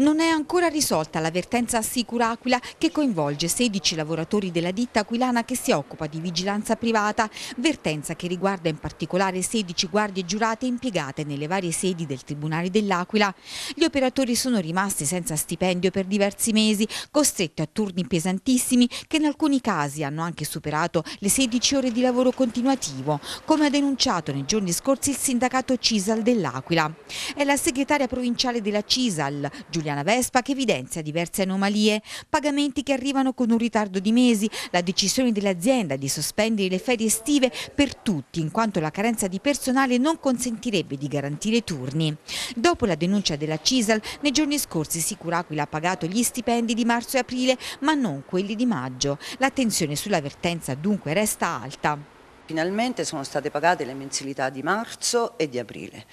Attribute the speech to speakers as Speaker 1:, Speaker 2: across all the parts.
Speaker 1: Non è ancora risolta l'avvertenza a Sicura Aquila che coinvolge 16 lavoratori della ditta aquilana che si occupa di vigilanza privata, vertenza che riguarda in particolare 16 guardie giurate impiegate nelle varie sedi del Tribunale dell'Aquila. Gli operatori sono rimasti senza stipendio per diversi mesi, costretti a turni pesantissimi che in alcuni casi hanno anche superato le 16 ore di lavoro continuativo, come ha denunciato nei giorni scorsi il sindacato CISAL dell'Aquila. È la segretaria provinciale della CISAL, Giulia italiana Vespa che evidenzia diverse anomalie, pagamenti che arrivano con un ritardo di mesi, la decisione dell'azienda di sospendere le ferie estive per tutti in quanto la carenza di personale non consentirebbe di garantire turni. Dopo la denuncia della CISAL, nei giorni scorsi Sicuraquila ha pagato gli stipendi di marzo e aprile ma non quelli di maggio. L'attenzione sulla vertenza dunque resta
Speaker 2: alta. Finalmente sono state pagate le mensilità di marzo e di aprile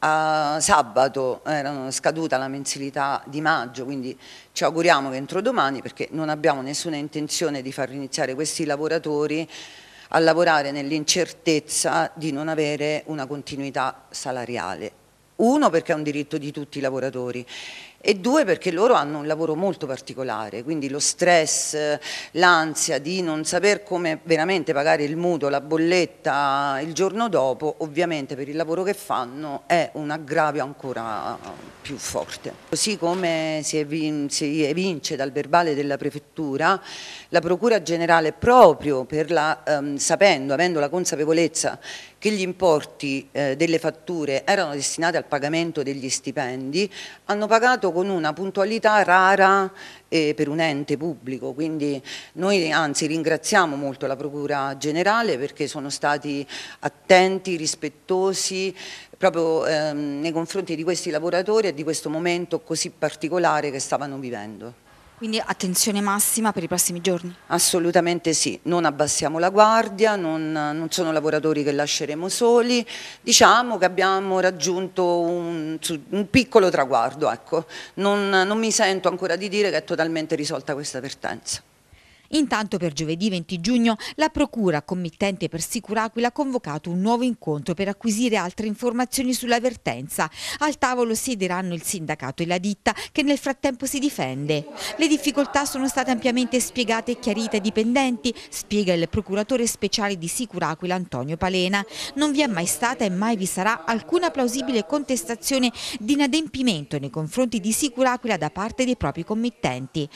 Speaker 2: a eh, sabato era scaduta la mensilità di maggio, quindi ci auguriamo che entro domani, perché non abbiamo nessuna intenzione di far iniziare questi lavoratori a lavorare nell'incertezza di non avere una continuità salariale uno perché è un diritto di tutti i lavoratori e due perché loro hanno un lavoro molto particolare, quindi lo stress, l'ansia di non saper come veramente pagare il mutuo, la bolletta il giorno dopo, ovviamente per il lavoro che fanno è un aggravio ancora più forte. Così come si evince dal verbale della prefettura, la Procura Generale proprio la, ehm, sapendo, avendo la consapevolezza che gli importi eh, delle fatture erano destinati al pagamento degli stipendi, hanno pagato con una puntualità rara eh, per un ente pubblico, quindi noi anzi ringraziamo molto la Procura Generale perché sono stati attenti, rispettosi, proprio ehm, nei confronti di questi lavoratori e di questo momento così particolare che stavano vivendo. Quindi attenzione massima per i prossimi giorni? Assolutamente sì, non abbassiamo la guardia, non, non sono lavoratori che lasceremo soli, diciamo che abbiamo raggiunto un, un piccolo traguardo, ecco. non, non mi sento ancora di dire che è totalmente risolta questa vertenza.
Speaker 1: Intanto per giovedì 20 giugno la Procura committente per Sicuraquila ha convocato un nuovo incontro per acquisire altre informazioni sull'avvertenza. Al tavolo siederanno il sindacato e la ditta che nel frattempo si difende. Le difficoltà sono state ampiamente spiegate e chiarite ai dipendenti, spiega il procuratore speciale di Sicuraquila Antonio Palena. Non vi è mai stata e mai vi sarà alcuna plausibile contestazione di inadempimento nei confronti di Sicuraquila da parte dei propri committenti.